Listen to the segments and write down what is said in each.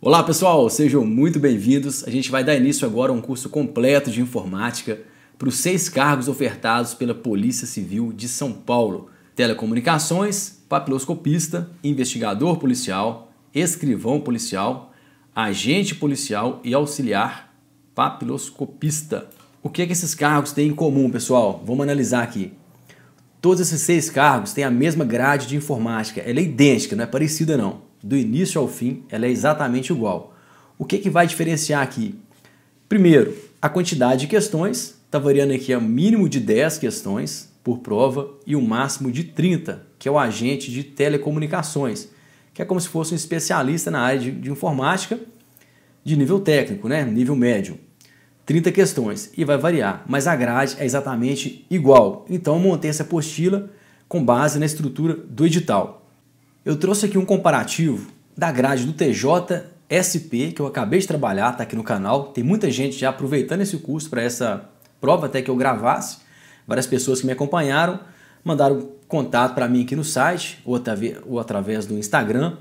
Olá pessoal, sejam muito bem-vindos. A gente vai dar início agora a um curso completo de informática para os seis cargos ofertados pela Polícia Civil de São Paulo: telecomunicações, papiloscopista, investigador policial, escrivão policial, agente policial e auxiliar papiloscopista. O que, é que esses cargos têm em comum, pessoal? Vamos analisar aqui. Todos esses seis cargos têm a mesma grade de informática, ela é idêntica, não é parecida não do início ao fim, ela é exatamente igual. O que, que vai diferenciar aqui? Primeiro, a quantidade de questões, está variando aqui a mínimo de 10 questões por prova e o máximo de 30, que é o agente de telecomunicações, que é como se fosse um especialista na área de, de informática de nível técnico, né? nível médio. 30 questões e vai variar, mas a grade é exatamente igual. Então, montei essa apostila com base na estrutura do edital. Eu trouxe aqui um comparativo da grade do TJSP que eu acabei de trabalhar, está aqui no canal. Tem muita gente já aproveitando esse curso para essa prova até que eu gravasse. Várias pessoas que me acompanharam mandaram contato para mim aqui no site ou, ou através do Instagram,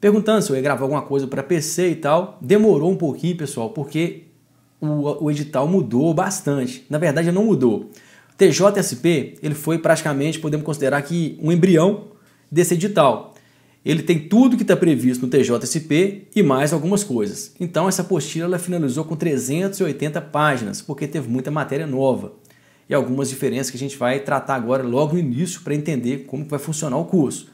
perguntando se eu ia gravar alguma coisa para PC e tal. Demorou um pouquinho, pessoal, porque o, o edital mudou bastante. Na verdade, não mudou. O TJSP ele foi praticamente, podemos considerar que um embrião desse edital. Ele tem tudo que está previsto no TJSP e mais algumas coisas. Então essa apostila ela finalizou com 380 páginas, porque teve muita matéria nova e algumas diferenças que a gente vai tratar agora logo no início para entender como vai funcionar o curso.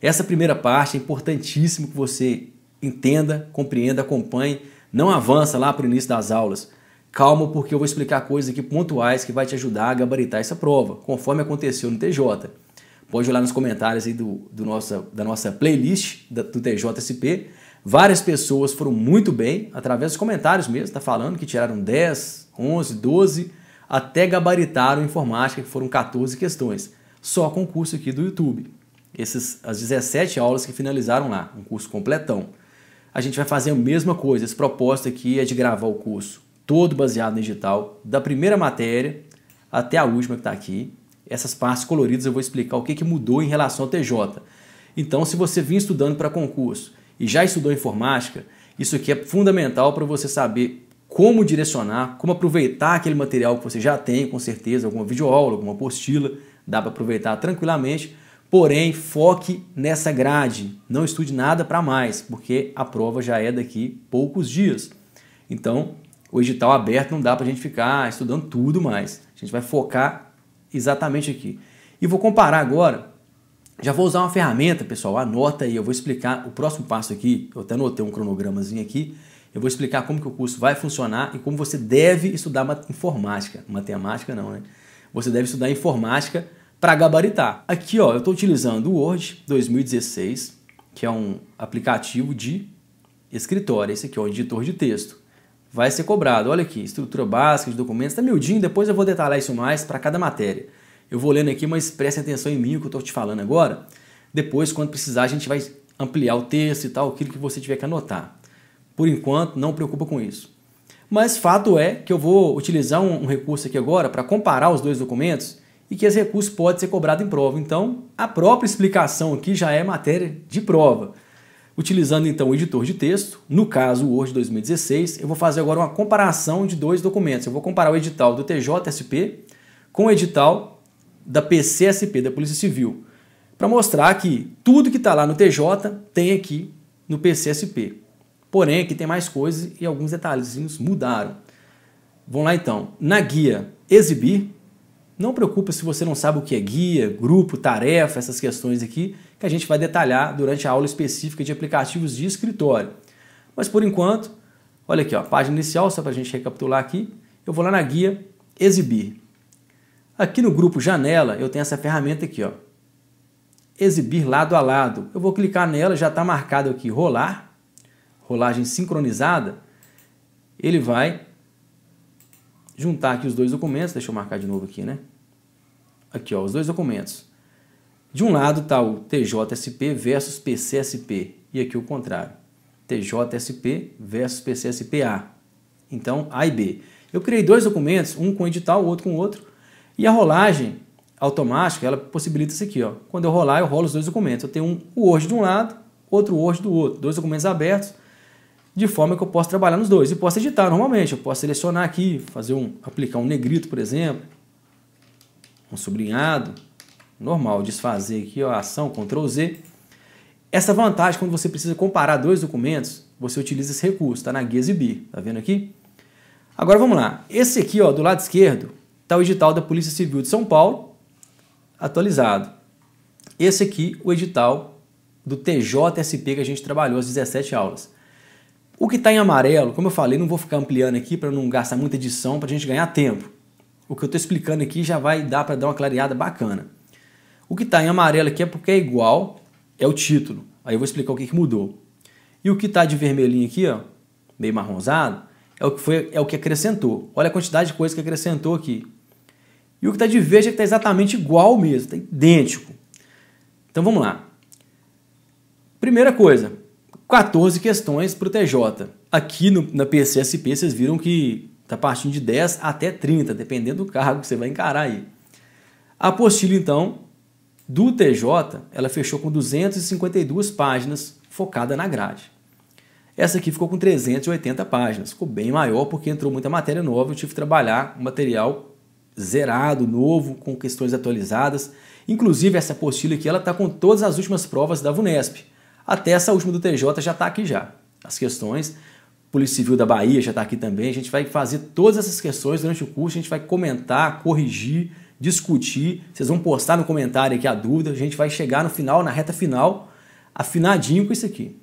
Essa primeira parte é importantíssimo que você entenda, compreenda, acompanhe. Não avança lá para o início das aulas. Calma, porque eu vou explicar coisas aqui pontuais que vai te ajudar a gabaritar essa prova, conforme aconteceu no TJ. Pode olhar nos comentários aí do, do nossa, da nossa playlist do TJSP. Várias pessoas foram muito bem, através dos comentários mesmo, está falando que tiraram 10, 11, 12, até gabaritaram informática, que foram 14 questões. Só concurso aqui do YouTube. Essas, as 17 aulas que finalizaram lá, um curso completão. A gente vai fazer a mesma coisa. Esse propósito aqui é de gravar o curso todo baseado no digital, da primeira matéria até a última que está aqui essas partes coloridas eu vou explicar o que, que mudou em relação ao TJ. Então, se você vir estudando para concurso e já estudou informática, isso aqui é fundamental para você saber como direcionar, como aproveitar aquele material que você já tem, com certeza, alguma videoaula, alguma apostila, dá para aproveitar tranquilamente, porém, foque nessa grade, não estude nada para mais, porque a prova já é daqui poucos dias. Então, o edital aberto não dá para a gente ficar estudando tudo mais, a gente vai focar exatamente aqui. E vou comparar agora, já vou usar uma ferramenta, pessoal, anota aí, eu vou explicar o próximo passo aqui, eu até anotei um cronogramazinho aqui, eu vou explicar como que o curso vai funcionar e como você deve estudar informática, matemática não, né? Você deve estudar informática para gabaritar. Aqui, ó, eu estou utilizando o Word 2016, que é um aplicativo de escritório, esse aqui é o editor de texto vai ser cobrado. Olha aqui, estrutura básica de documentos, está miudinho, depois eu vou detalhar isso mais para cada matéria. Eu vou lendo aqui, mas preste atenção em mim o que eu estou te falando agora. Depois, quando precisar, a gente vai ampliar o texto e tal, aquilo que você tiver que anotar. Por enquanto, não preocupa com isso. Mas fato é que eu vou utilizar um, um recurso aqui agora para comparar os dois documentos e que esse recurso pode ser cobrado em prova. Então, a própria explicação aqui já é matéria de prova. Utilizando então o editor de texto, no caso o Word 2016, eu vou fazer agora uma comparação de dois documentos. Eu vou comparar o edital do TJSP com o edital da PCSP, da Polícia Civil, para mostrar que tudo que está lá no TJ tem aqui no PCSP. Porém, aqui tem mais coisas e alguns detalhezinhos mudaram. Vamos lá então. Na guia Exibir, não preocupe se você não sabe o que é guia, grupo, tarefa, essas questões aqui, que a gente vai detalhar durante a aula específica de aplicativos de escritório. Mas por enquanto, olha aqui, ó, página inicial, só para a gente recapitular aqui, eu vou lá na guia Exibir. Aqui no grupo Janela, eu tenho essa ferramenta aqui, ó, Exibir lado a lado. Eu vou clicar nela, já está marcado aqui Rolar, rolagem sincronizada. Ele vai juntar aqui os dois documentos, deixa eu marcar de novo aqui, né? Aqui, ó, os dois documentos. De um lado está o TJSP versus PCSP, e aqui o contrário. TJSP versus PCSPA. Então, A e B. Eu criei dois documentos, um com edital, o outro com o outro, e a rolagem automática, ela possibilita isso aqui, ó. Quando eu rolar, eu rolo os dois documentos. Eu tenho um Word de um lado, outro Word do outro, dois documentos abertos, de forma que eu possa trabalhar nos dois. E posso editar normalmente, eu posso selecionar aqui, fazer um, aplicar um negrito, por exemplo, um sublinhado, normal, desfazer aqui ó, a ação, Ctrl Z. Essa vantagem, quando você precisa comparar dois documentos, você utiliza esse recurso, está na guia exibir, tá vendo aqui? Agora vamos lá, esse aqui ó, do lado esquerdo está o edital da Polícia Civil de São Paulo, atualizado. Esse aqui, o edital do TJSP que a gente trabalhou as 17 aulas. O que está em amarelo, como eu falei, não vou ficar ampliando aqui para não gastar muita edição, para a gente ganhar tempo. O que eu estou explicando aqui já vai dar para dar uma clareada bacana. O que está em amarelo aqui é porque é igual, é o título. Aí eu vou explicar o que, que mudou. E o que está de vermelhinho aqui, ó, meio marronzado, é o que foi, é o que acrescentou. Olha a quantidade de coisa que acrescentou aqui. E o que está de verde é que está exatamente igual mesmo, está idêntico. Então vamos lá. Primeira coisa, 14 questões para o TJ. Aqui no, na PCSP vocês viram que está partindo de 10 até 30, dependendo do cargo que você vai encarar aí. A apostila, então, do TJ, ela fechou com 252 páginas focada na grade. Essa aqui ficou com 380 páginas, ficou bem maior porque entrou muita matéria nova, eu tive que trabalhar um material zerado, novo, com questões atualizadas. Inclusive essa apostila aqui, ela está com todas as últimas provas da VUNESP até essa última do TJ já está aqui já. As questões, Polícia Civil da Bahia já está aqui também. A gente vai fazer todas essas questões durante o curso, a gente vai comentar, corrigir, discutir. Vocês vão postar no comentário aqui a dúvida. A gente vai chegar no final, na reta final, afinadinho com isso aqui.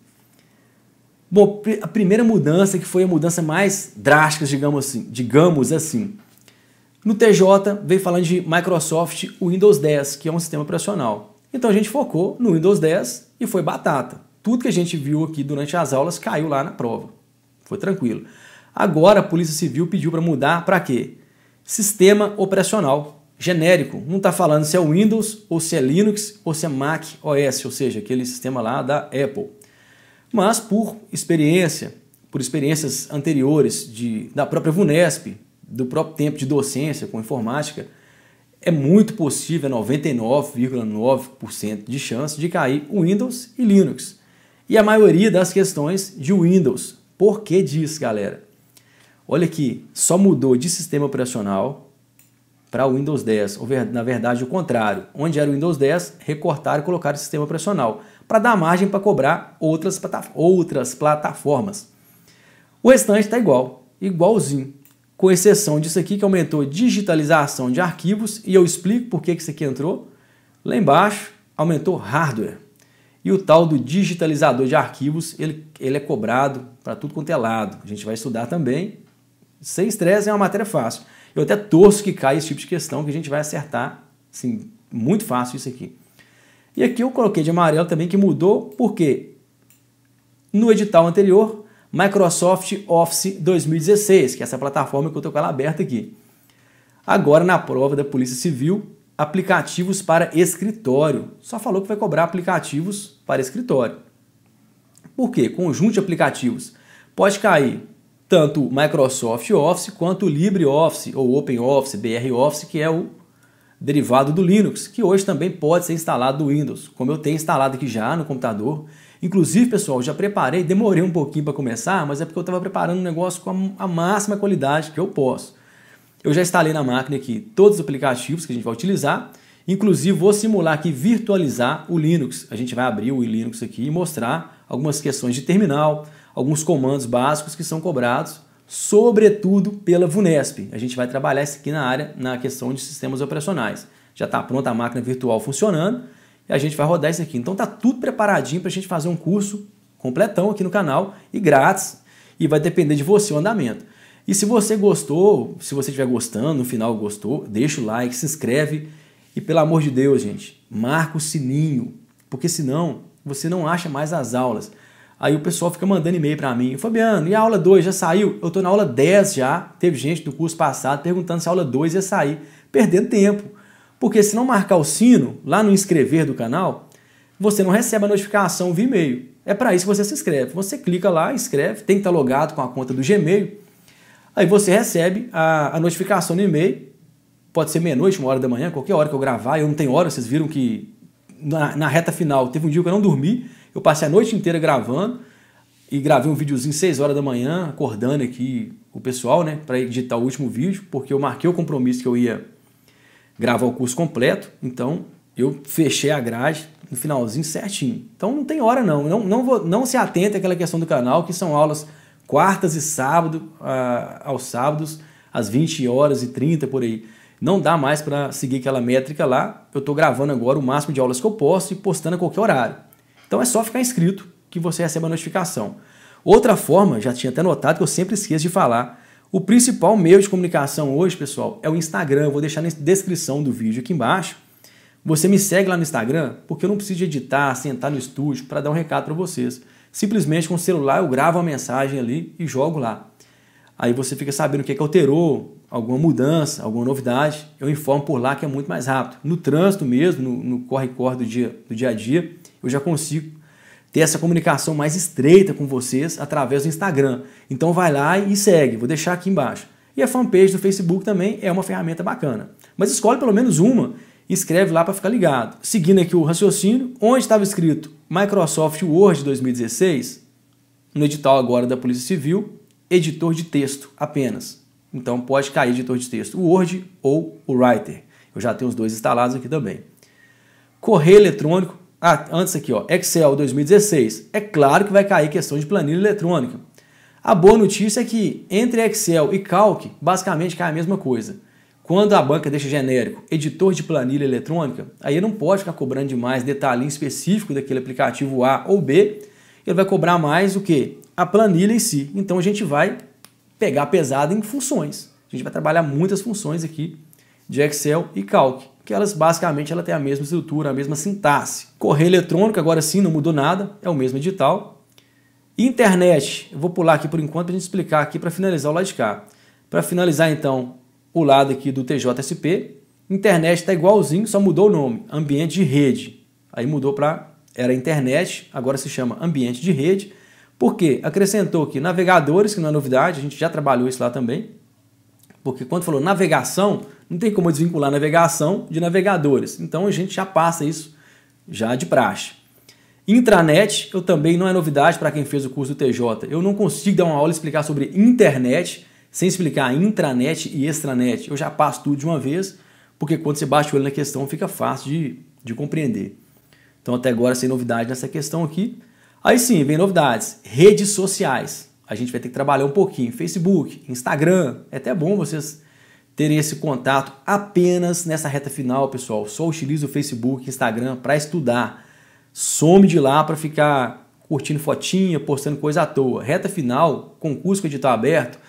Bom, a primeira mudança, que foi a mudança mais drástica, digamos assim, digamos assim. No TJ, veio falando de Microsoft Windows 10, que é um sistema operacional. Então a gente focou no Windows 10 e foi batata. Tudo que a gente viu aqui durante as aulas caiu lá na prova. Foi tranquilo. Agora a Polícia Civil pediu para mudar para quê? Sistema operacional genérico. Não está falando se é Windows ou se é Linux ou se é Mac OS, ou seja, aquele sistema lá da Apple. Mas por experiência, por experiências anteriores de, da própria Vunesp, do próprio tempo de docência com informática, é muito possível, 99,9% é de chance de cair o Windows e Linux. E a maioria das questões de Windows. Por que diz, galera? Olha aqui, só mudou de sistema operacional para o Windows 10, ou na verdade o contrário, onde era o Windows 10, recortaram e colocaram o sistema operacional, para dar margem para cobrar outras, outras plataformas. O restante está igual, igualzinho com exceção disso aqui que aumentou digitalização de arquivos, e eu explico por que isso aqui entrou. Lá embaixo, aumentou hardware. E o tal do digitalizador de arquivos, ele, ele é cobrado para tudo quanto é lado. A gente vai estudar também. Sem estresse, é uma matéria fácil. Eu até torço que caia esse tipo de questão, que a gente vai acertar, assim, muito fácil isso aqui. E aqui eu coloquei de amarelo também, que mudou, porque no edital anterior Microsoft Office 2016, que é essa plataforma que eu estou com ela aberta aqui. Agora, na prova da Polícia Civil, aplicativos para escritório. Só falou que vai cobrar aplicativos para escritório. Por quê? Conjunto de aplicativos. Pode cair tanto Microsoft Office quanto LibreOffice ou OpenOffice, BROffice, que é o derivado do Linux, que hoje também pode ser instalado do Windows. Como eu tenho instalado aqui já no computador, Inclusive, pessoal, já preparei, demorei um pouquinho para começar, mas é porque eu estava preparando um negócio com a, a máxima qualidade que eu posso. Eu já instalei na máquina aqui todos os aplicativos que a gente vai utilizar. Inclusive, vou simular aqui virtualizar o Linux. A gente vai abrir o Linux aqui e mostrar algumas questões de terminal, alguns comandos básicos que são cobrados, sobretudo pela VUNESP. A gente vai trabalhar isso aqui na área, na questão de sistemas operacionais. Já está pronta a máquina virtual funcionando e a gente vai rodar isso aqui. Então tá tudo preparadinho para a gente fazer um curso completão aqui no canal e grátis. E vai depender de você o andamento. E se você gostou, se você estiver gostando, no final gostou, deixa o like, se inscreve e pelo amor de Deus, gente, marca o sininho, porque senão você não acha mais as aulas. Aí o pessoal fica mandando e-mail para mim, Fabiano, e a aula 2 já saiu? Eu estou na aula 10 já, teve gente do curso passado perguntando se a aula 2 ia sair, perdendo tempo. Porque se não marcar o sino lá no inscrever do canal, você não recebe a notificação via e-mail. É para isso que você se inscreve. Você clica lá, inscreve, tem que estar tá logado com a conta do Gmail. Aí você recebe a, a notificação no e-mail. Pode ser meia-noite, uma hora da manhã, qualquer hora que eu gravar. Eu não tenho hora, vocês viram que na, na, reta final teve um dia que eu não dormi. Eu passei a noite inteira gravando e gravei um videozinho 6 horas da manhã, acordando aqui o pessoal, né, para editar o último vídeo, porque eu marquei o compromisso que eu ia gravar o curso completo, então eu fechei a grade no finalzinho certinho. Então não tem hora não, não, não, vou, não se atenta àquela questão do canal, que são aulas quartas e sábado, a, aos sábados, às 20 horas e 30 por aí. Não dá mais para seguir aquela métrica lá. Eu estou gravando agora o máximo de aulas que eu posso e postando a qualquer horário. Então é só ficar inscrito que você recebe a notificação. Outra forma, já tinha até notado que eu sempre esqueço de falar, o principal meio de comunicação hoje, pessoal, é o Instagram. Eu vou deixar na descrição do vídeo aqui embaixo. Você me segue lá no Instagram, porque eu não preciso editar, sentar no estúdio para dar um recado para vocês. Simplesmente com o celular eu gravo a mensagem ali e jogo lá. Aí você fica sabendo o que, é que alterou, alguma mudança, alguma novidade. Eu informo por lá que é muito mais rápido. No trânsito mesmo, no corre-corre do dia, do dia a dia, eu já consigo ter essa comunicação mais estreita com vocês através do Instagram. Então vai lá e segue, vou deixar aqui embaixo. E a fanpage do Facebook também é uma ferramenta bacana. Mas escolhe pelo menos uma e escreve lá para ficar ligado. Seguindo aqui o raciocínio, onde estava escrito Microsoft Word 2016, no edital agora da Polícia Civil, editor de texto apenas. Então pode cair editor de texto, o Word ou o Writer. Eu já tenho os dois instalados aqui também. Correio eletrônico, ah, antes aqui, ó, Excel 2016. É claro que vai cair questão de planilha eletrônica. A boa notícia é que entre Excel e Calc, basicamente cai a mesma coisa. Quando a banca deixa genérico editor de planilha eletrônica, aí não pode ficar cobrando demais detalhe específico daquele aplicativo A ou B, ele vai cobrar mais o que? A planilha em si. Então a gente vai pegar pesado em funções. A gente vai trabalhar muitas funções aqui de Excel e Calc que elas basicamente ela tem a mesma estrutura, a mesma sintaxe. Correio eletrônico, agora sim, não mudou nada, é o mesmo edital. Internet, eu vou pular aqui por enquanto para a gente explicar aqui para finalizar o lado de cá. Para finalizar então o lado aqui do TJSP, internet está igualzinho, só mudou o nome, ambiente de rede. Aí mudou para, era internet, agora se chama ambiente de rede, porque acrescentou aqui navegadores, que não é novidade, a gente já trabalhou isso lá também, porque quando falou navegação, não tem como desvincular navegação de navegadores. Então a gente já passa isso já de praxe. Intranet, eu também não é novidade para quem fez o curso do TJ. Eu não consigo dar uma aula e explicar sobre internet sem explicar intranet e extranet. Eu já passo tudo de uma vez, porque quando você bate o olho na questão fica fácil de, de compreender. Então até agora sem novidade nessa questão aqui. Aí sim, vem novidades. Redes sociais a gente vai ter que trabalhar um pouquinho. Facebook, Instagram, é até bom vocês terem esse contato apenas nessa reta final, pessoal. Só utilize o Facebook, Instagram para estudar. Some de lá para ficar curtindo fotinha, postando coisa à toa. Reta final, concurso com edital aberto,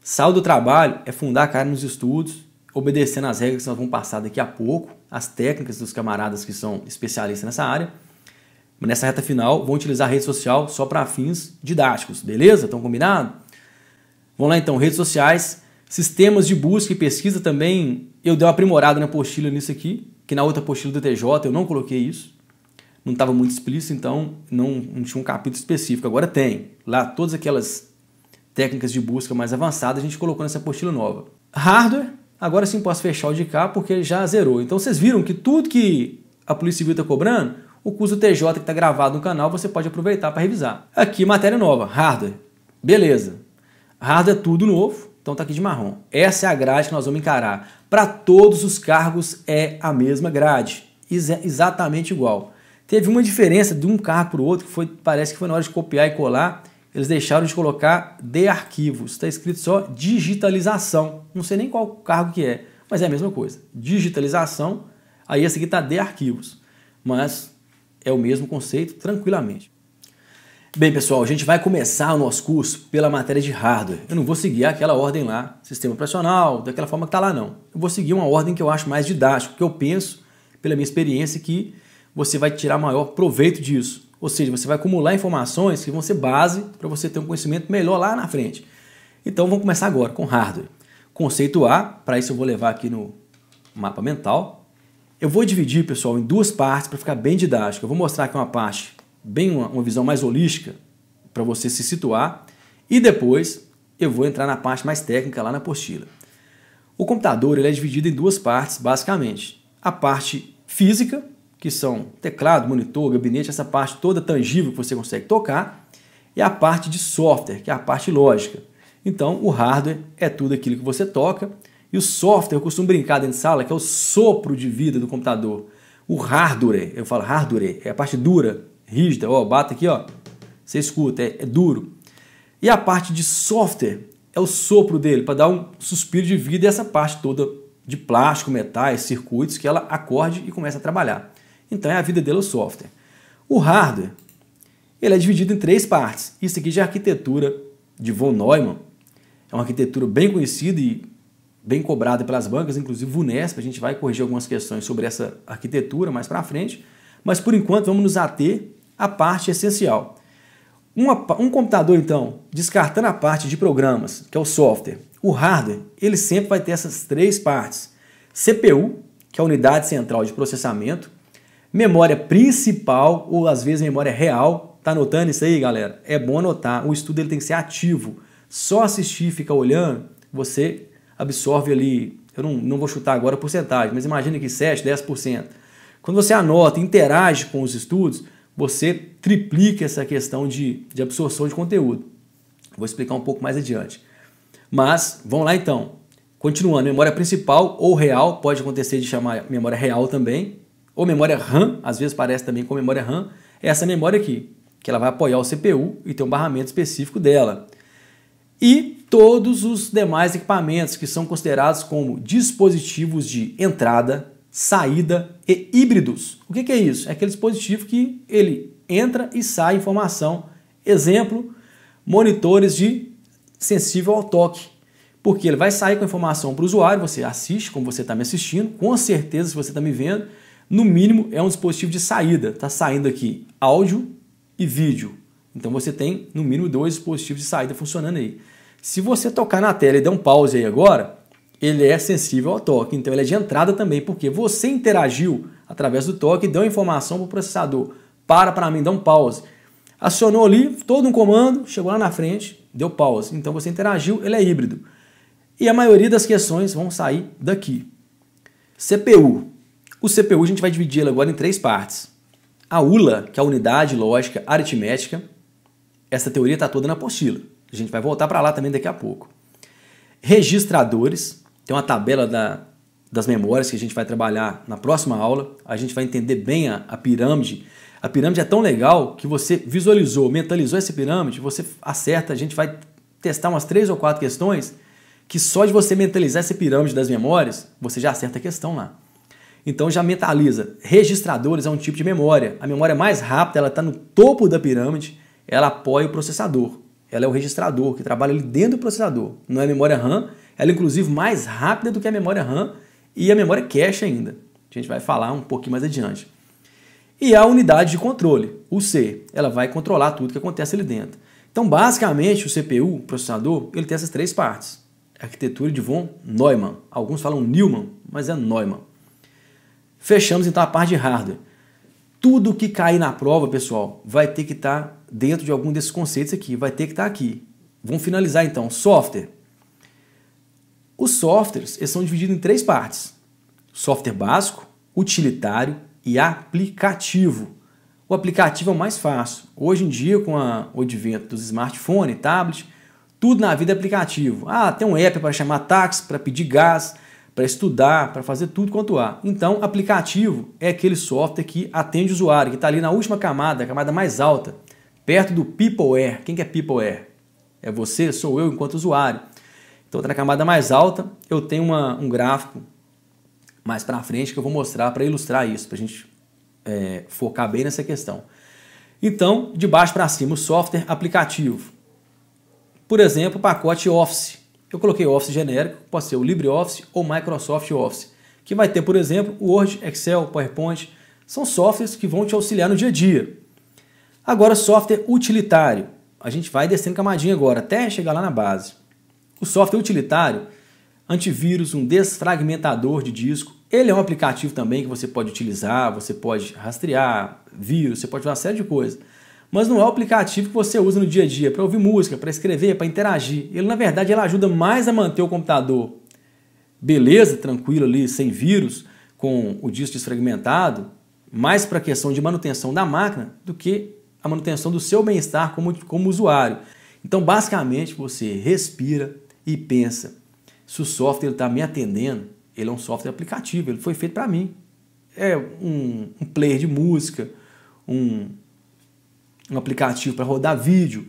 sal do trabalho é fundar a cara nos estudos, obedecendo as regras que nós vamos passar daqui a pouco, as técnicas dos camaradas que são especialistas nessa área nessa reta final, vão utilizar a rede social só para fins didáticos, beleza? Estão combinado? Vamos lá então, redes sociais, sistemas de busca e pesquisa também. Eu dei uma aprimorada na apostila nisso aqui, que na outra apostila do TJ eu não coloquei isso. Não estava muito explícito, então não, não tinha um capítulo específico. Agora tem. Lá todas aquelas técnicas de busca mais avançadas a gente colocou nessa apostila nova. Hardware, agora sim posso fechar o de cá porque já zerou. Então vocês viram que tudo que a Polícia Civil está cobrando o curso TJ que está gravado no canal, você pode aproveitar para revisar. Aqui, matéria nova, hardware. Beleza. Hardware é tudo novo, então está aqui de marrom. Essa é a grade que nós vamos encarar. Para todos os cargos é a mesma grade, exatamente igual. Teve uma diferença de um cargo para o outro, que foi, parece que foi na hora de copiar e colar, eles deixaram de colocar de arquivos. Está escrito só digitalização. Não sei nem qual cargo que é, mas é a mesma coisa. Digitalização, aí esse aqui está de arquivos. Mas é o mesmo conceito, tranquilamente. Bem, pessoal, a gente vai começar o nosso curso pela matéria de hardware. Eu não vou seguir aquela ordem lá, sistema operacional, daquela forma que está lá, não. Eu vou seguir uma ordem que eu acho mais didática, que eu penso, pela minha experiência, que você vai tirar maior proveito disso. Ou seja, você vai acumular informações que vão ser base para você ter um conhecimento melhor lá na frente. Então, vamos começar agora com hardware. Conceito A, para isso eu vou levar aqui no mapa mental. Eu vou dividir, pessoal, em duas partes para ficar bem didático. Eu vou mostrar aqui uma parte, bem uma, uma visão mais holística, para você se situar, e depois eu vou entrar na parte mais técnica lá na apostila. O computador ele é dividido em duas partes, basicamente. A parte física, que são teclado, monitor, gabinete, essa parte toda tangível que você consegue tocar, e a parte de software, que é a parte lógica. Então, o hardware é tudo aquilo que você toca, e o software, eu costumo brincar dentro de sala, que é o sopro de vida do computador. O hardware, eu falo hardware, é a parte dura, rígida, ó, bata aqui, ó. Você escuta, é, é duro. E a parte de software é o sopro dele, para dar um suspiro de vida e essa parte toda de plástico, metais, circuitos, que ela acorde e começa a trabalhar. Então é a vida dele o software. O hardware, ele é dividido em três partes. Isso aqui já é arquitetura de von Neumann, é uma arquitetura bem conhecida e bem cobrada pelas bancas, inclusive o Unesp, a gente vai corrigir algumas questões sobre essa arquitetura mais para frente, mas por enquanto vamos nos ater à parte essencial. Uma, um computador, então, descartando a parte de programas, que é o software, o hardware, ele sempre vai ter essas três partes. CPU, que é a unidade central de processamento, memória principal ou às vezes memória real. Tá anotando isso aí, galera? É bom anotar. O estudo ele tem que ser ativo. Só assistir, ficar olhando, você absorve ali, eu não, não vou chutar agora a porcentagem, mas imagine que 7, 10%. Quando você anota, interage com os estudos, você triplica essa questão de, de absorção de conteúdo. Vou explicar um pouco mais adiante. Mas, vamos lá então. Continuando, memória principal ou real, pode acontecer de chamar memória real também, ou memória RAM, às vezes parece também com memória RAM, é essa memória aqui, que ela vai apoiar o CPU e ter um barramento específico dela e todos os demais equipamentos que são considerados como dispositivos de entrada, saída e híbridos. O que é isso? É aquele dispositivo que ele entra e sai informação. Exemplo, monitores de sensível ao toque. Porque ele vai sair com informação para o usuário, você assiste como você está me assistindo, com certeza se você está me vendo, no mínimo é um dispositivo de saída. Está saindo aqui áudio e vídeo. Então você tem no mínimo dois dispositivos de saída funcionando aí. Se você tocar na tela e der um pause aí agora, ele é sensível ao toque, então ele é de entrada também, porque você interagiu através do toque, deu informação para o processador. Para para mim, dá um pause. Acionou ali, todo um comando, chegou lá na frente, deu pause. Então você interagiu, ele é híbrido. E a maioria das questões vão sair daqui. CPU. O CPU a gente vai dividir agora em três partes. A ULA, que é a unidade lógica aritmética, essa teoria está toda na apostila. A gente vai voltar para lá também daqui a pouco. Registradores, tem uma tabela da, das memórias que a gente vai trabalhar na próxima aula. A gente vai entender bem a, a pirâmide. A pirâmide é tão legal que você visualizou, mentalizou essa pirâmide, você acerta, a gente vai testar umas três ou quatro questões que só de você mentalizar essa pirâmide das memórias, você já acerta a questão lá. Então já mentaliza. Registradores é um tipo de memória. A memória mais rápida ela está no topo da pirâmide ela apoia o processador. Ela é o registrador que trabalha ali dentro do processador. Não é memória RAM, ela é inclusive mais rápida do que a memória RAM e a memória cache ainda. A gente vai falar um pouquinho mais adiante. E a unidade de controle, o C, ela vai controlar tudo que acontece ali dentro. Então, basicamente, o CPU, o processador, ele tem essas três partes. A arquitetura de von Neumann. Alguns falam Neumann, mas é Neumann. Fechamos então a parte de hardware. Tudo que cair na prova, pessoal, vai ter que estar tá dentro de algum desses conceitos aqui, vai ter que estar tá aqui. Vamos finalizar então. Software. Os softwares eles são divididos em três partes: software básico, utilitário e aplicativo. O aplicativo é o mais fácil. Hoje em dia, com a, o advento dos smartphones, tablets, tudo na vida é aplicativo. Ah, tem um app para chamar táxi, para pedir gás, para estudar, para fazer tudo quanto há. Então, aplicativo é aquele software que atende o usuário, que está ali na última camada, a camada mais alta, perto do peopleware. Quem que é peopleware? É você, sou eu enquanto usuário. Então, está na camada mais alta, eu tenho uma, um gráfico mais para frente que eu vou mostrar para ilustrar isso, para a gente é, focar bem nessa questão. Então, de baixo para cima, o software aplicativo. Por exemplo, o pacote Office. Eu coloquei Office genérico, pode ser o LibreOffice ou Microsoft Office, que vai ter, por exemplo, Word, Excel, PowerPoint. São softwares que vão te auxiliar no dia a dia. Agora, software utilitário. A gente vai descendo camadinha agora, até chegar lá na base. O software utilitário, antivírus, um desfragmentador de disco. Ele é um aplicativo também que você pode utilizar, você pode rastrear vírus, você pode fazer uma série de coisas mas não é o aplicativo que você usa no dia a dia para ouvir música, para escrever, para interagir. Ele, na verdade, ele ajuda mais a manter o computador beleza, tranquilo ali, sem vírus, com o disco desfragmentado, mais para a questão de manutenção da máquina do que a manutenção do seu bem-estar como, como usuário. Então, basicamente, você respira e pensa: se o software está me atendendo, ele é um software aplicativo, ele foi feito para mim. É um, um player de música, um um aplicativo para rodar vídeo,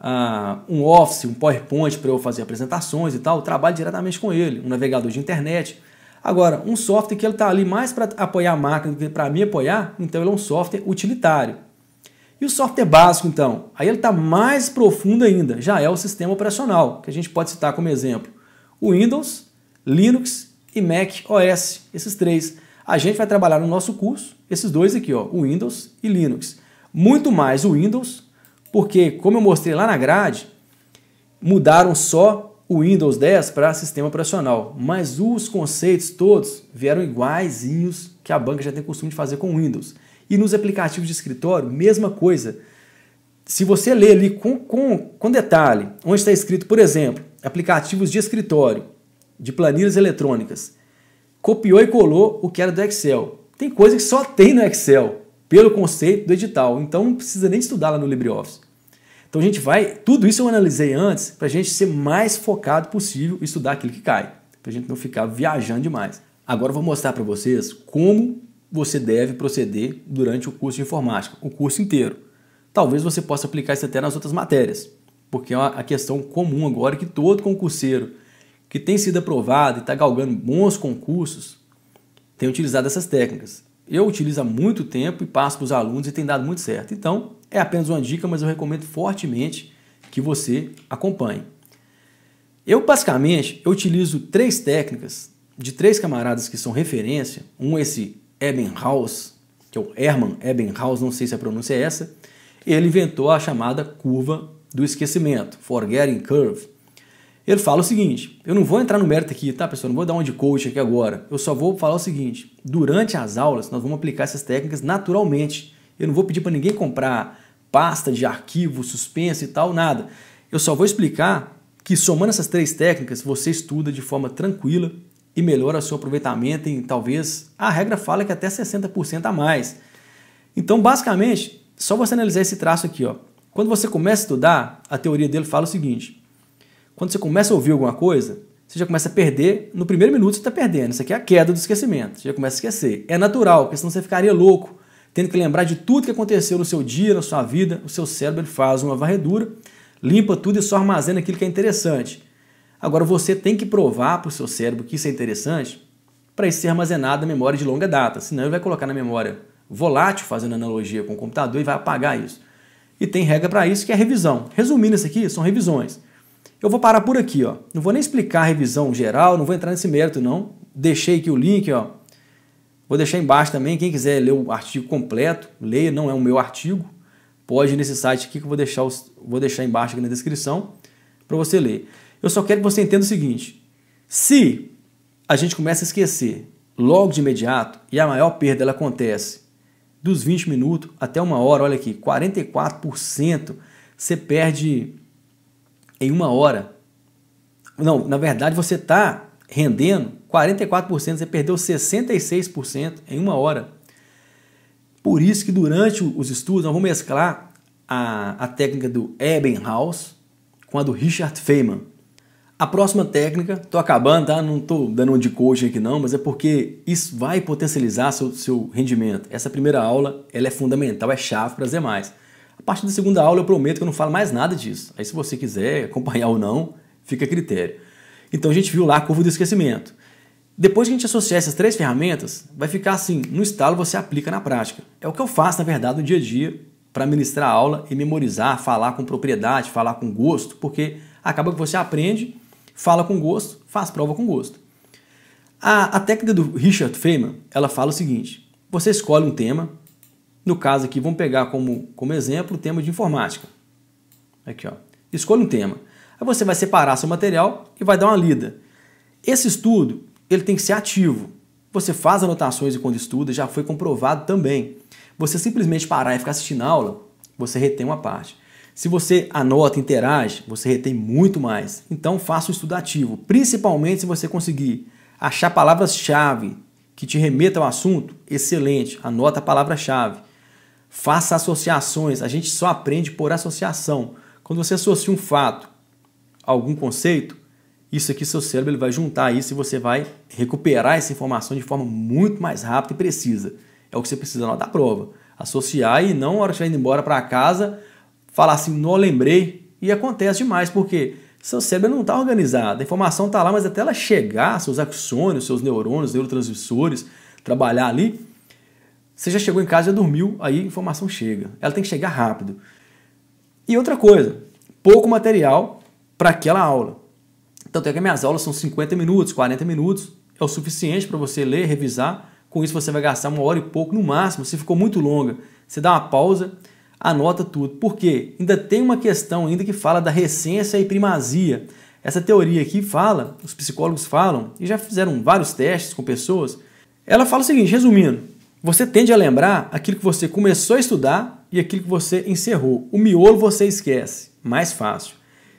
uh, um Office, um PowerPoint para eu fazer apresentações e tal, eu trabalho diretamente com ele, um navegador de internet. Agora, um software que ele está ali mais para apoiar a máquina do que para me apoiar, então ele é um software utilitário. E o software básico, então? Aí ele está mais profundo ainda, já é o sistema operacional, que a gente pode citar como exemplo. O Windows, Linux e Mac OS, esses três. A gente vai trabalhar no nosso curso esses dois aqui, ó, o Windows e Linux muito mais o Windows, porque, como eu mostrei lá na grade, mudaram só o Windows 10 para sistema operacional, mas os conceitos todos vieram iguaizinhos que a banca já tem costume de fazer com o Windows. E nos aplicativos de escritório, mesma coisa. Se você ler ali com, com, com detalhe, onde está escrito, por exemplo, aplicativos de escritório, de planilhas eletrônicas, copiou e colou o que era do Excel. Tem coisa que só tem no Excel pelo conceito do edital. Então não precisa nem estudar lá no LibreOffice. Então a gente vai, tudo isso eu analisei antes para a gente ser mais focado possível e estudar aquilo que cai, para a gente não ficar viajando demais. Agora eu vou mostrar para vocês como você deve proceder durante o curso de informática, o curso inteiro. Talvez você possa aplicar isso até nas outras matérias, porque é uma questão comum agora é que todo concurseiro que tem sido aprovado e está galgando bons concursos tem utilizado essas técnicas eu utilizo há muito tempo e passo para os alunos e tem dado muito certo. Então, é apenas uma dica, mas eu recomendo fortemente que você acompanhe. Eu, basicamente, eu utilizo três técnicas de três camaradas que são referência. Um esse Ebenhaus, que é o Hermann Ebenhaus, não sei se a pronúncia é essa. Ele inventou a chamada curva do esquecimento, Forgetting Curve, ele fala o seguinte: eu não vou entrar no mérito aqui, tá, pessoal? Não vou dar um de coach aqui agora. Eu só vou falar o seguinte: durante as aulas, nós vamos aplicar essas técnicas naturalmente. Eu não vou pedir para ninguém comprar pasta de arquivo, suspenso e tal, nada. Eu só vou explicar que somando essas três técnicas, você estuda de forma tranquila e melhora o seu aproveitamento em talvez, a regra fala que até 60% a mais. Então, basicamente, só você analisar esse traço aqui, ó. Quando você começa a estudar, a teoria dele fala o seguinte: quando você começa a ouvir alguma coisa, você já começa a perder. No primeiro minuto você está perdendo. Isso aqui é a queda do esquecimento. Você já começa a esquecer. É natural, porque senão você ficaria louco, tendo que lembrar de tudo que aconteceu no seu dia, na sua vida. O seu cérebro faz uma varredura, limpa tudo e só armazena aquilo que é interessante. Agora você tem que provar para o seu cérebro que isso é interessante para isso ser armazenado na memória de longa data. Senão ele vai colocar na memória volátil, fazendo analogia com o computador, e vai apagar isso. E tem regra para isso que é revisão. Resumindo isso aqui, são revisões. Eu vou parar por aqui, ó. Não vou nem explicar a revisão geral, não vou entrar nesse mérito não. Deixei aqui o link, ó. Vou deixar embaixo também, quem quiser ler o artigo completo, leia, não é o meu artigo. Pode ir nesse site aqui que eu vou deixar, os, vou deixar embaixo aqui na descrição para você ler. Eu só quero que você entenda o seguinte: se a gente começa a esquecer logo de imediato e a maior perda ela acontece dos 20 minutos até uma hora, olha aqui, 44% você perde em uma hora. Não, na verdade você está rendendo 44%, você perdeu 66% em uma hora. Por isso que durante os estudos nós vamos mesclar a, a técnica do Ebenhaus com a do Richard Feynman. A próxima técnica, estou acabando, tá? não estou dando um de coaching aqui não, mas é porque isso vai potencializar seu, seu rendimento. Essa primeira aula ela é fundamental, é chave para as demais. A partir da segunda aula eu prometo que eu não falo mais nada disso. Aí se você quiser acompanhar ou não, fica a critério. Então a gente viu lá a curva do esquecimento. Depois que a gente associar essas três ferramentas, vai ficar assim, no estalo você aplica na prática. É o que eu faço, na verdade, no dia a dia para ministrar a aula e memorizar, falar com propriedade, falar com gosto, porque acaba que você aprende, fala com gosto, faz prova com gosto. A, a técnica do Richard Feynman, ela fala o seguinte, você escolhe um tema, no caso aqui, vamos pegar como, como exemplo o tema de informática. Aqui, ó. Escolha um tema. Aí você vai separar seu material e vai dar uma lida. Esse estudo, ele tem que ser ativo. Você faz anotações e quando estuda, já foi comprovado também. Você simplesmente parar e ficar assistindo a aula, você retém uma parte. Se você anota, interage, você retém muito mais. Então faça um estudo ativo, principalmente se você conseguir achar palavras-chave que te remetam ao assunto, excelente, anota a palavra-chave. Faça associações. A gente só aprende por associação. Quando você associa um fato a algum conceito, isso aqui seu cérebro ele vai juntar isso e você vai recuperar essa informação de forma muito mais rápida e precisa. É o que você precisa na hora da prova. Associar e não, na hora que você indo embora para casa, falar assim, não lembrei. E acontece demais, porque seu cérebro não está organizado. A informação está lá, mas até ela chegar, seus axônios, seus neurônios, neurotransmissores, trabalhar ali, você já chegou em casa, já dormiu, aí a informação chega. Ela tem que chegar rápido. E outra coisa, pouco material para aquela aula. Tanto é que minhas aulas são 50 minutos, 40 minutos, é o suficiente para você ler, revisar. Com isso você vai gastar uma hora e pouco no máximo. Se ficou muito longa, você dá uma pausa, anota tudo. Porque ainda tem uma questão ainda que fala da recência e primazia. Essa teoria aqui fala, os psicólogos falam, e já fizeram vários testes com pessoas. Ela fala o seguinte, resumindo, você tende a lembrar aquilo que você começou a estudar e aquilo que você encerrou. O miolo você esquece, mais fácil.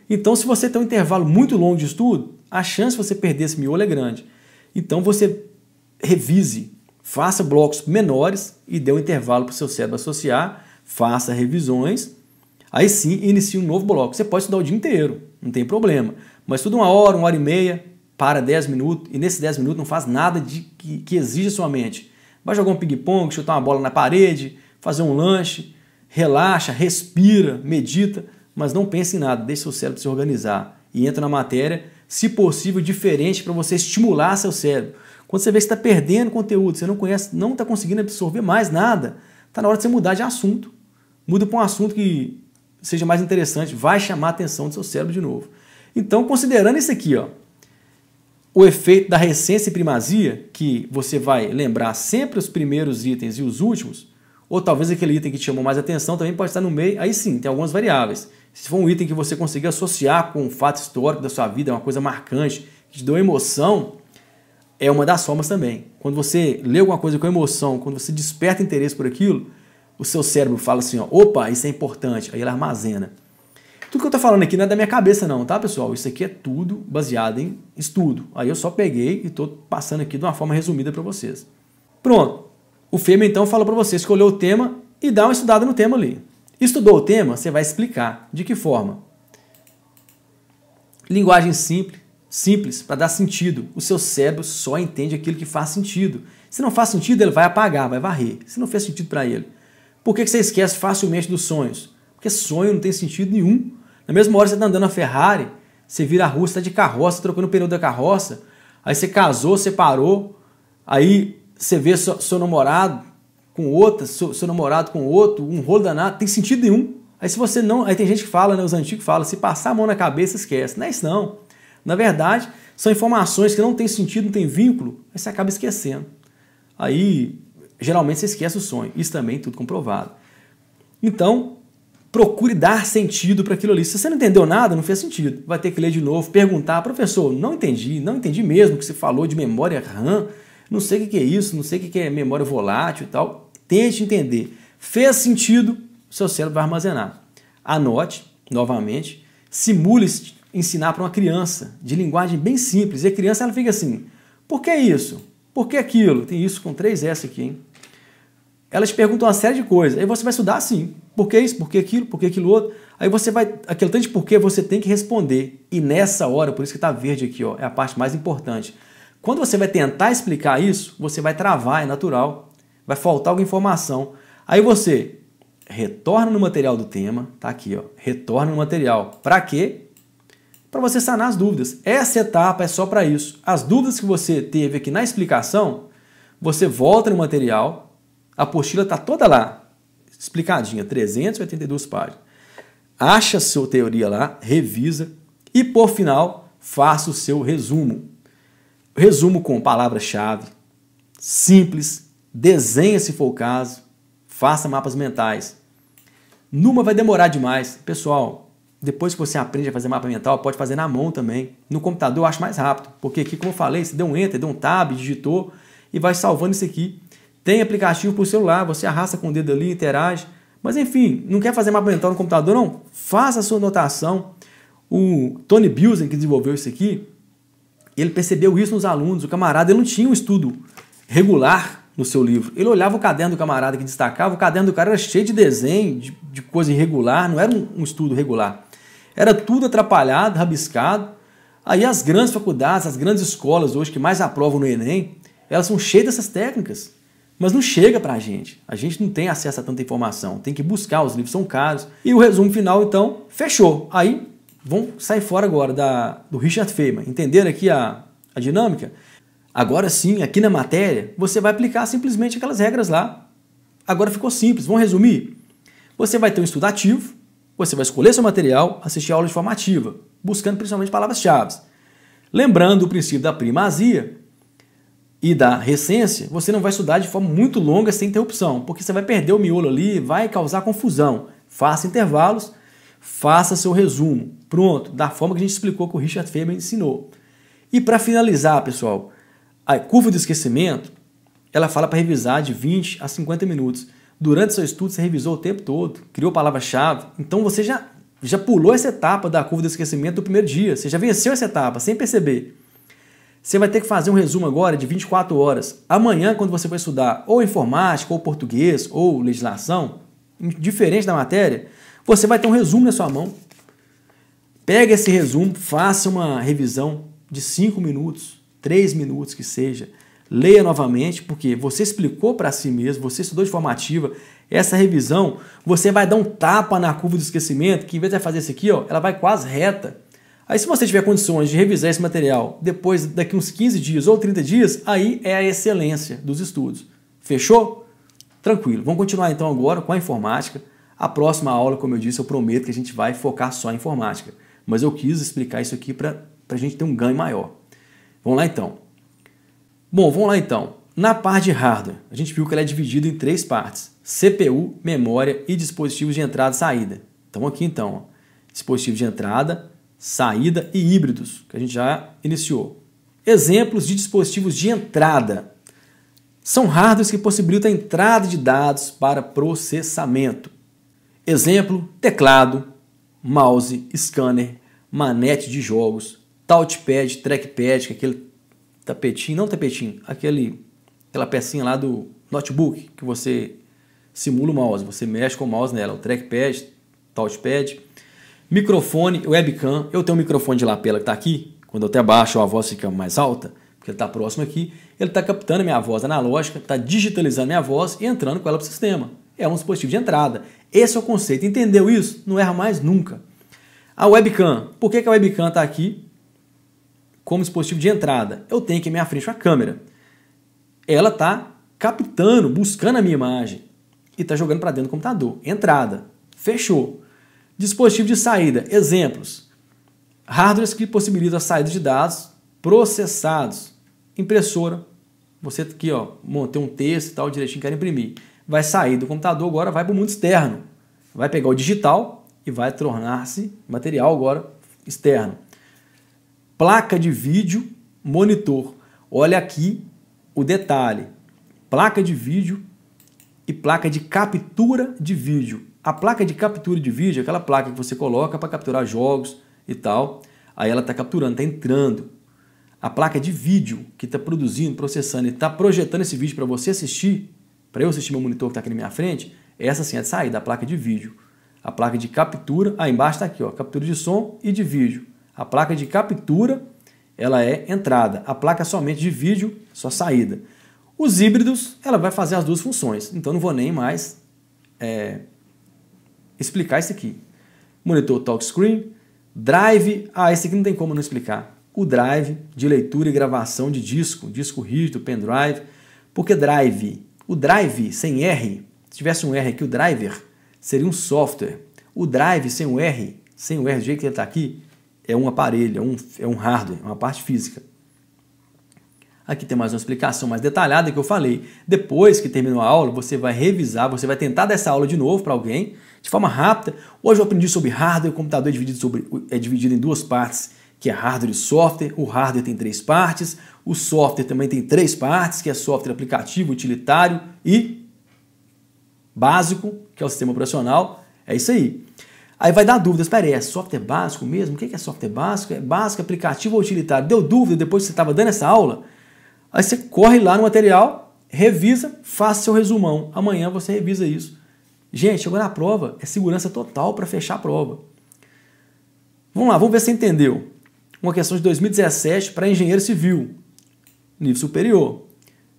Então, se você tem um intervalo muito longo de estudo, a chance de você perder esse miolo é grande. Então, você revise, faça blocos menores e dê um intervalo para o seu cérebro associar, faça revisões, aí sim inicie um novo bloco. Você pode estudar o dia inteiro, não tem problema. Mas estuda uma hora, uma hora e meia, para 10 minutos, e nesses 10 minutos não faz nada de que, que exija sua mente. Vai jogar um ping-pong, chutar uma bola na parede, fazer um lanche, relaxa, respira, medita, mas não pense em nada, deixe seu cérebro se organizar e entra na matéria, se possível, diferente para você estimular seu cérebro. Quando você vê que está perdendo conteúdo, você não conhece, não está conseguindo absorver mais nada, está na hora de você mudar de assunto. Muda para um assunto que seja mais interessante, vai chamar a atenção do seu cérebro de novo. Então, considerando isso aqui, ó, o efeito da recência e primazia, que você vai lembrar sempre os primeiros itens e os últimos, ou talvez aquele item que te chamou mais atenção também pode estar no meio, aí sim, tem algumas variáveis. Se for um item que você conseguir associar com um fato histórico da sua vida, uma coisa marcante, que te deu emoção, é uma das formas também. Quando você lê alguma coisa com emoção, quando você desperta interesse por aquilo, o seu cérebro fala assim, ó, opa, isso é importante, aí ele armazena. Tudo que eu estou falando aqui não é da minha cabeça não, tá, pessoal? Isso aqui é tudo baseado em estudo. Aí eu só peguei e estou passando aqui de uma forma resumida para vocês. Pronto. O Feber então fala para você escolher o tema e dar uma estudada no tema ali. Estudou o tema, você vai explicar de que forma. Linguagem simples, simples para dar sentido. O seu cérebro só entende aquilo que faz sentido. Se não faz sentido, ele vai apagar, vai varrer. Se não fez sentido para ele. Por que você esquece facilmente dos sonhos? Porque sonho não tem sentido nenhum. Na mesma hora você tá andando na Ferrari, você vira a rua, você tá de carroça, trocando o pneu da carroça, aí você casou, separou, aí você vê seu, seu namorado com outra, seu, seu, namorado com outro, um rolo danado, tem sentido nenhum. Aí se você não, aí tem gente que fala, né, os antigos falam, se passar a mão na cabeça, esquece. Não é isso não. Na verdade, são informações que não tem sentido, não tem vínculo, aí você acaba esquecendo. Aí, geralmente você esquece o sonho. Isso também é tudo comprovado. Então, procure dar sentido para aquilo ali. Se você não entendeu nada, não fez sentido. Vai ter que ler de novo, perguntar, professor, não entendi, não entendi mesmo o que você falou de memória RAM, não sei o que é isso, não sei o que é memória volátil e tal. Tente entender. Fez sentido, seu cérebro vai armazenar. Anote, novamente, simule ensinar para uma criança, de linguagem bem simples. E a criança ela fica assim, por que isso? Por que aquilo? Tem isso com três S aqui, hein? elas perguntam uma série de coisas. Aí você vai estudar assim. Por que isso? Por que aquilo? Por que aquilo outro? Aí você vai. Aquele tanto de porquê você tem que responder. E nessa hora, por isso que está verde aqui, ó, é a parte mais importante. Quando você vai tentar explicar isso, você vai travar, é natural. Vai faltar alguma informação. Aí você retorna no material do tema, tá aqui, ó. Retorna no material. Para quê? Para você sanar as dúvidas. Essa etapa é só para isso. As dúvidas que você teve aqui na explicação, você volta no material, a apostila está toda lá, explicadinha, 382 páginas. Acha a sua teoria lá, revisa e, por final, faça o seu resumo. Resumo com palavra-chave, simples, desenha se for o caso, faça mapas mentais. Numa vai demorar demais. Pessoal, depois que você aprende a fazer mapa mental, pode fazer na mão também. No computador eu acho mais rápido, porque aqui, como eu falei, você deu um enter, deu um tab, digitou e vai salvando isso aqui tem aplicativo para o celular, você arrasta com o dedo ali, interage. Mas enfim, não quer fazer mapa mental no computador, não? Faça a sua anotação. O Tony Bilsen, que desenvolveu isso aqui, ele percebeu isso nos alunos. O camarada ele não tinha um estudo regular no seu livro. Ele olhava o caderno do camarada que destacava, o caderno do cara era cheio de desenho, de, de coisa irregular, não era um, um estudo regular. Era tudo atrapalhado, rabiscado. Aí as grandes faculdades, as grandes escolas hoje que mais aprovam no Enem, elas são cheias dessas técnicas mas não chega para a gente. A gente não tem acesso a tanta informação, tem que buscar, os livros são caros. E o resumo final, então, fechou. Aí, vamos sair fora agora da, do Richard Feynman. Entenderam aqui a, a dinâmica? Agora sim, aqui na matéria, você vai aplicar simplesmente aquelas regras lá. Agora ficou simples, vamos resumir. Você vai ter um estudo ativo, você vai escolher seu material, assistir a aula de formativa, buscando principalmente palavras-chave. Lembrando o princípio da primazia, e da recência, você não vai estudar de forma muito longa sem interrupção, porque você vai perder o miolo ali, vai causar confusão. Faça intervalos, faça seu resumo. Pronto, da forma que a gente explicou que o Richard Feber ensinou. E para finalizar, pessoal, a curva do esquecimento, ela fala para revisar de 20 a 50 minutos. Durante seu estudo, você revisou o tempo todo, criou palavra-chave. Então você já, já pulou essa etapa da curva do esquecimento do primeiro dia. Você já venceu essa etapa sem perceber. Você vai ter que fazer um resumo agora de 24 horas. Amanhã, quando você for estudar ou informática, ou português, ou legislação, diferente da matéria, você vai ter um resumo na sua mão. Pega esse resumo, faça uma revisão de 5 minutos, 3 minutos que seja. Leia novamente, porque você explicou para si mesmo, você estudou de formativa. Essa revisão, você vai dar um tapa na curva do esquecimento, que em vez de fazer isso aqui, ó, ela vai quase reta. Aí se você tiver condições de revisar esse material depois daqui uns 15 dias ou 30 dias, aí é a excelência dos estudos. Fechou? Tranquilo. Vamos continuar então agora com a informática. A próxima aula, como eu disse, eu prometo que a gente vai focar só em informática. Mas eu quis explicar isso aqui para a gente ter um ganho maior. Vamos lá então. Bom, vamos lá então. Na parte de hardware, a gente viu que ela é dividida em três partes: CPU, memória e dispositivos de entrada e saída. Então aqui então, ó, dispositivo de entrada, saída e híbridos, que a gente já iniciou. Exemplos de dispositivos de entrada. São hardwares que possibilitam a entrada de dados para processamento. Exemplo: teclado, mouse, scanner, manete de jogos, touchpad, trackpad, é aquele tapetinho, não tapetinho, aquele, aquela pecinha lá do notebook que você simula o mouse, você mexe com o mouse nela, o trackpad, touchpad Microfone, webcam. Eu tenho um microfone de lapela que está aqui. Quando eu até baixo, a voz fica mais alta, porque ele está próximo aqui. Ele está captando a minha voz analógica, está digitalizando a minha voz e entrando com ela para o sistema. É um dispositivo de entrada. Esse é o conceito. Entendeu isso? Não erra mais nunca. A webcam. Por que, que a webcam está aqui como dispositivo de entrada? Eu tenho aqui à minha frente uma câmera. Ela está captando, buscando a minha imagem e está jogando para dentro do computador. Entrada. Fechou. Dispositivo de saída. Exemplos: hardwares que possibilitam a saída de dados processados. Impressora. Você aqui, ó, montei um texto e tal, direitinho quer imprimir. Vai sair do computador agora, vai para o mundo externo. Vai pegar o digital e vai tornar-se material agora externo. Placa de vídeo, monitor. Olha aqui o detalhe. Placa de vídeo e placa de captura de vídeo a placa de captura de vídeo é aquela placa que você coloca para capturar jogos e tal. Aí ela está capturando, está entrando. A placa de vídeo que está produzindo, processando e está projetando esse vídeo para você assistir, para eu assistir meu monitor que está aqui na minha frente, essa sim é de saída, da placa de vídeo. A placa de captura, aí embaixo está aqui, ó, captura de som e de vídeo. A placa de captura, ela é entrada. A placa somente de vídeo, só saída. Os híbridos, ela vai fazer as duas funções. Então não vou nem mais é, explicar isso aqui. Monitor talk screen drive. Ah, esse aqui não tem como não explicar. O drive de leitura e gravação de disco, disco rígido, pendrive. Por que drive? O drive sem R, se tivesse um R aqui, o driver seria um software. O drive sem o R, sem o R do jeito que ele está aqui, é um aparelho, é um, é um hardware, é uma parte física. Aqui tem mais uma explicação mais detalhada que eu falei. Depois que terminou a aula, você vai revisar, você vai tentar dar essa aula de novo para alguém, de forma rápida. Hoje eu aprendi sobre hardware, o computador é dividido, sobre, é dividido em duas partes, que é hardware e software. O hardware tem três partes, o software também tem três partes, que é software aplicativo, utilitário e básico, que é o sistema operacional. É isso aí. Aí vai dar dúvidas. Peraí, é software básico mesmo? O que é software básico? É básico, aplicativo ou utilitário? Deu dúvida depois que você estava dando essa aula? Aí você corre lá no material, revisa, faz seu resumão. Amanhã você revisa isso. Gente, chegou na prova, é segurança total para fechar a prova. Vamos lá, vamos ver se você entendeu. Uma questão de 2017 para engenheiro civil, nível superior.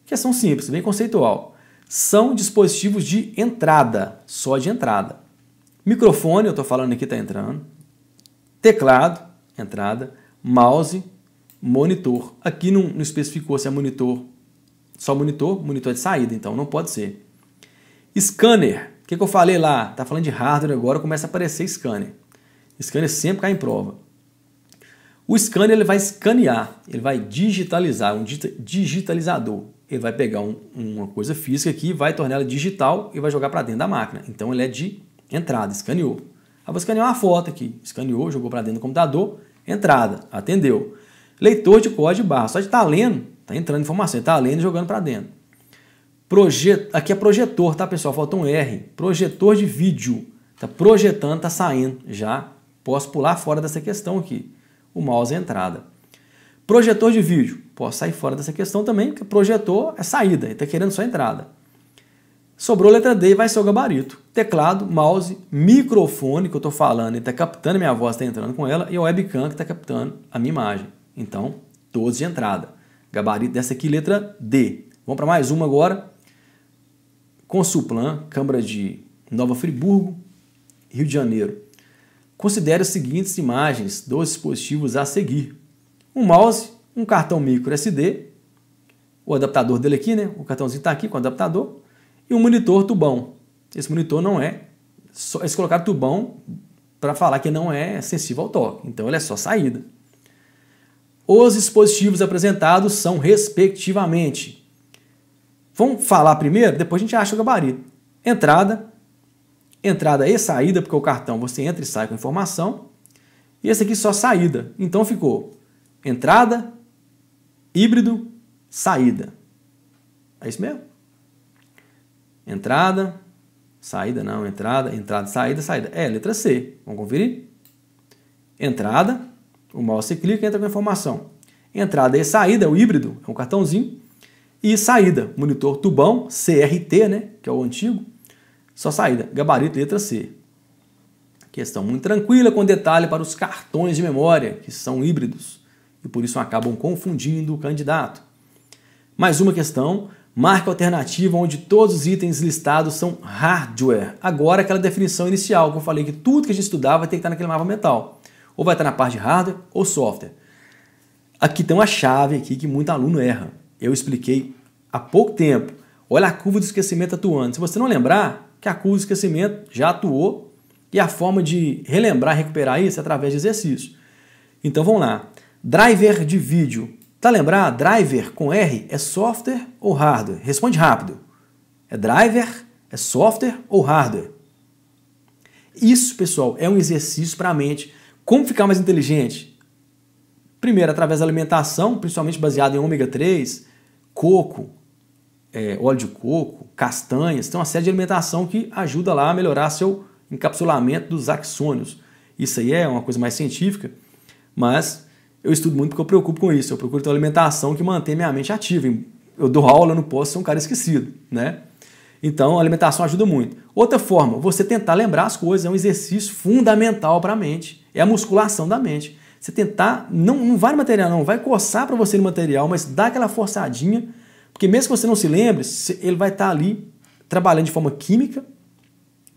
Questão simples, bem conceitual. São dispositivos de entrada, só de entrada. Microfone, eu estou falando aqui, está entrando. Teclado, entrada. Mouse, monitor. Aqui não, não especificou se é monitor, só monitor, monitor de saída, então não pode ser. Scanner, o que, que eu falei lá? Tá falando de hardware agora, começa a aparecer scanner. Scanner sempre cai em prova. O scanner ele vai escanear, ele vai digitalizar, um digitalizador. Ele vai pegar um, uma coisa física aqui, vai tornar ela digital e vai jogar para dentro da máquina. Então ele é de entrada, escaneou. Ah, vou escanear uma foto aqui. Escaneou, jogou para dentro do computador, entrada, atendeu. Leitor de código de barra. Só de estar tá lendo, está entrando informação. Está lendo e jogando para dentro. Projet... Aqui é projetor, tá, pessoal? Falta um R. Projetor de vídeo. Está projetando, está saindo já. Posso pular fora dessa questão aqui. O mouse é entrada. Projetor de vídeo. Posso sair fora dessa questão também, porque projetor é saída. Ele está querendo só entrada. Sobrou letra D e vai ser o gabarito. Teclado, mouse, microfone que eu estou falando e está captando minha voz, está entrando com ela, e o webcam que está captando a minha imagem. Então, 12 de entrada. Gabarito dessa aqui, letra D. Vamos para mais uma agora. Consuplan, Câmara de Nova Friburgo, Rio de Janeiro. Considere as seguintes imagens dos dispositivos a seguir. Um mouse, um cartão micro SD, o adaptador dele aqui, né? O cartãozinho está aqui com o adaptador, e um monitor tubão. Esse monitor não é. Só, é eles colocaram tubão para falar que não é sensível ao toque. Então ele é só saída. Os dispositivos apresentados são, respectivamente. Vamos falar primeiro, depois a gente acha o gabarito. Entrada, entrada e saída, porque o cartão você entra e sai com informação. E esse aqui só saída. Então ficou entrada, híbrido, saída. É isso mesmo? Entrada, saída não, entrada, entrada, saída, saída. É, letra C. Vamos conferir? Entrada, o mouse clica e entra com a informação. Entrada e saída é o híbrido, é um cartãozinho. E saída, monitor tubão, CRT, né, que é o antigo. Só saída, gabarito letra C. Questão muito tranquila, com detalhe para os cartões de memória, que são híbridos e por isso acabam confundindo o candidato. Mais uma questão, marca alternativa onde todos os itens listados são hardware. Agora aquela definição inicial que eu falei que tudo que a gente estudava tem que estar naquele mapa mental. Ou vai estar na parte de hardware ou software. Aqui tem uma chave aqui que muito aluno erra. Eu expliquei há pouco tempo. Olha a curva de esquecimento atuando. Se você não lembrar que a curva de esquecimento já atuou e a forma de relembrar, recuperar isso é através de exercício. Então vamos lá. Driver de vídeo. Tá lembrar? Driver com R é software ou hardware? Responde rápido. É driver, é software ou hardware? Isso, pessoal, é um exercício para a mente. Como ficar mais inteligente? Primeiro, através da alimentação, principalmente baseada em ômega 3, coco, é, óleo de coco, castanhas. Tem uma série de alimentação que ajuda lá a melhorar seu encapsulamento dos axônios. Isso aí é uma coisa mais científica, mas eu estudo muito porque eu preocupo com isso. Eu procuro ter uma alimentação que mantém minha mente ativa. Eu dou aula, eu não posso ser um cara esquecido, né? Então, a alimentação ajuda muito. Outra forma, você tentar lembrar as coisas, é um exercício fundamental para a mente, é a musculação da mente. Você tentar, não, não vai no material, não, vai coçar para você no material, mas dá aquela forçadinha, porque mesmo que você não se lembre, ele vai estar tá ali trabalhando de forma química,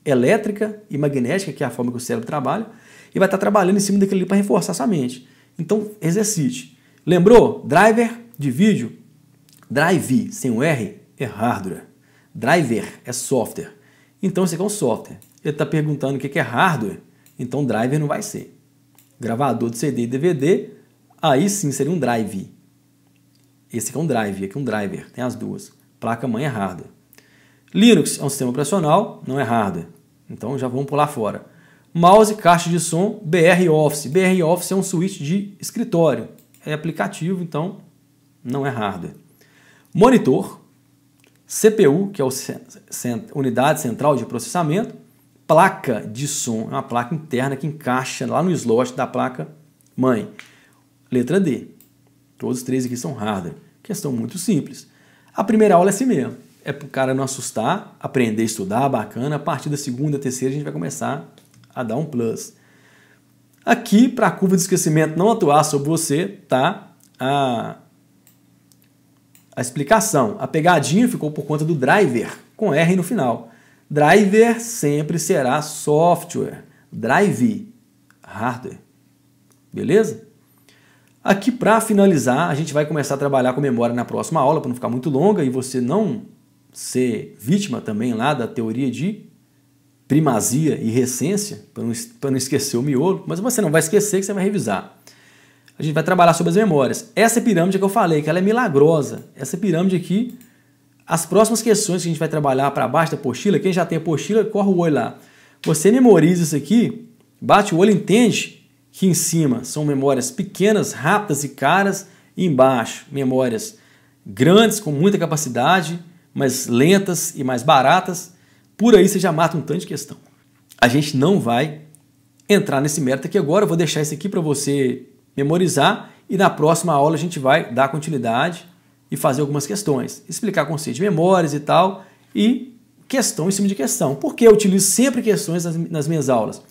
elétrica e magnética, que é a forma que o cérebro trabalha, e vai estar tá trabalhando em cima daquele ali para reforçar sua mente. Então, exercite. Lembrou? Driver de vídeo, drive, sem o R, é né? hardware. Driver é software. Então esse aqui é um software. Ele está perguntando o que é hardware. Então driver não vai ser. Gravador de CD e DVD, aí sim seria um drive. Esse aqui é um drive, aqui é um driver, tem as duas. Placa-mãe é hardware. Linux é um sistema operacional, não é hardware. Então já vamos pular fora. Mouse, caixa de som, BR Office. BR Office é um switch de escritório. É aplicativo, então não é hardware. Monitor, CPU, que é a unidade central de processamento, placa de som, é uma placa interna que encaixa lá no slot da placa mãe. Letra D. Todos os três aqui são hardware. Questão muito simples. A primeira aula é assim mesmo. É para o cara não assustar, aprender a estudar, bacana. A partir da segunda, terceira, a gente vai começar a dar um plus. Aqui, para a curva de esquecimento não atuar sobre você, tá a a explicação: a pegadinha ficou por conta do driver, com R no final. Driver sempre será software. Drive, hardware. Beleza? Aqui, para finalizar, a gente vai começar a trabalhar com memória na próxima aula, para não ficar muito longa e você não ser vítima também lá da teoria de primazia e recência, para não, não esquecer o miolo, mas você não vai esquecer que você vai revisar a gente vai trabalhar sobre as memórias. Essa pirâmide que eu falei, que ela é milagrosa. Essa pirâmide aqui, as próximas questões que a gente vai trabalhar para baixo da apostila, quem já tem a apostila, corre o olho lá. Você memoriza isso aqui, bate o olho, entende que em cima são memórias pequenas, rápidas e caras, e embaixo memórias grandes, com muita capacidade, mas lentas e mais baratas. Por aí você já mata um tanto de questão. A gente não vai entrar nesse mérito aqui agora, eu vou deixar isso aqui para você memorizar e na próxima aula a gente vai dar continuidade e fazer algumas questões, explicar conceito de memórias e tal e questão em cima de questão. Porque eu utilizo sempre questões nas, nas minhas aulas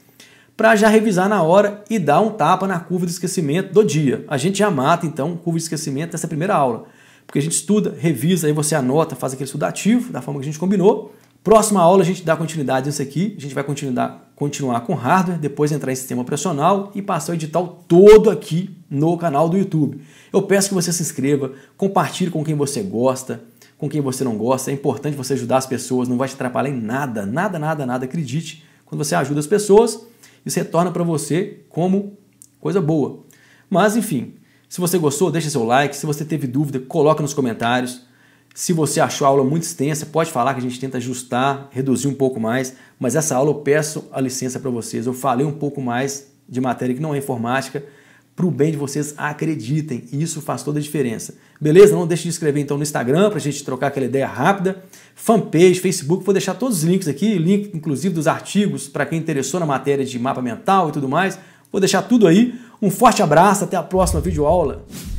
para já revisar na hora e dar um tapa na curva de esquecimento do dia. A gente já mata, então, curva de esquecimento nessa primeira aula. Porque a gente estuda, revisa, aí você anota, faz aquele estudativo, da forma que a gente combinou, Próxima aula a gente dá continuidade nisso aqui. A gente vai continuar, continuar com hardware, depois entrar em sistema operacional e passar o edital todo aqui no canal do YouTube. Eu peço que você se inscreva, compartilhe com quem você gosta, com quem você não gosta. É importante você ajudar as pessoas, não vai te atrapalhar em nada, nada, nada, nada. Acredite, quando você ajuda as pessoas, isso retorna para você como coisa boa. Mas enfim, se você gostou, deixa seu like. Se você teve dúvida, coloca nos comentários. Se você achou a aula muito extensa, pode falar que a gente tenta ajustar, reduzir um pouco mais, mas essa aula eu peço a licença para vocês. Eu falei um pouco mais de matéria que não é informática, para o bem de vocês, acreditem, isso faz toda a diferença. Beleza? Não deixe de escrever então no Instagram para a gente trocar aquela ideia rápida. Fanpage, Facebook, vou deixar todos os links aqui, link inclusive dos artigos para quem interessou na matéria de mapa mental e tudo mais. Vou deixar tudo aí. Um forte abraço, até a próxima videoaula.